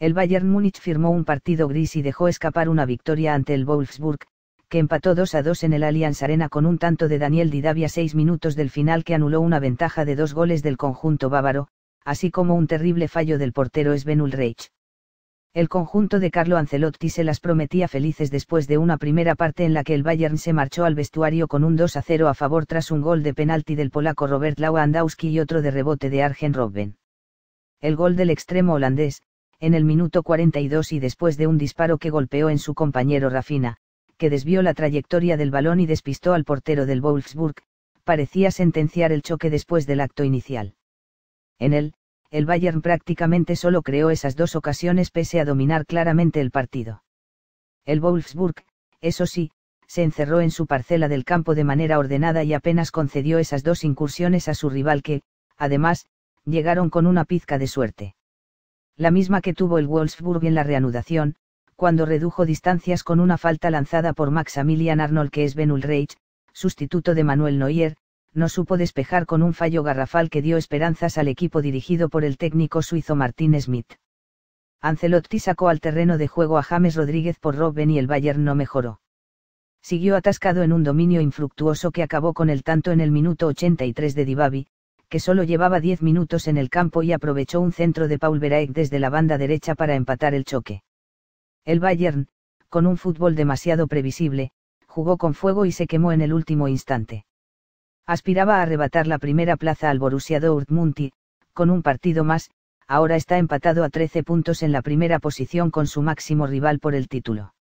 el Bayern Múnich firmó un partido gris y dejó escapar una victoria ante el Wolfsburg, que empató 2 a 2 en el Allianz Arena con un tanto de Daniel Didavia seis minutos del final que anuló una ventaja de dos goles del conjunto bávaro, así como un terrible fallo del portero Sven Ulreich. El conjunto de Carlo Ancelotti se las prometía felices después de una primera parte en la que el Bayern se marchó al vestuario con un 2 a 0 a favor tras un gol de penalti del polaco Robert Lewandowski y otro de rebote de Argen Robben. El gol del extremo holandés, en el minuto 42 y después de un disparo que golpeó en su compañero Rafina, que desvió la trayectoria del balón y despistó al portero del Wolfsburg, parecía sentenciar el choque después del acto inicial. En él, el Bayern prácticamente solo creó esas dos ocasiones pese a dominar claramente el partido. El Wolfsburg, eso sí, se encerró en su parcela del campo de manera ordenada y apenas concedió esas dos incursiones a su rival que, además, llegaron con una pizca de suerte la misma que tuvo el Wolfsburg en la reanudación, cuando redujo distancias con una falta lanzada por Maximilian Arnold que es Ben Ulreich, sustituto de Manuel Neuer, no supo despejar con un fallo garrafal que dio esperanzas al equipo dirigido por el técnico suizo Martin Smith. Ancelotti sacó al terreno de juego a James Rodríguez por Robben y el Bayern no mejoró. Siguió atascado en un dominio infructuoso que acabó con el tanto en el minuto 83 de Dibabi que solo llevaba 10 minutos en el campo y aprovechó un centro de Paul Verhaeg desde la banda derecha para empatar el choque. El Bayern, con un fútbol demasiado previsible, jugó con fuego y se quemó en el último instante. Aspiraba a arrebatar la primera plaza al Borussia Dortmund con un partido más, ahora está empatado a 13 puntos en la primera posición con su máximo rival por el título.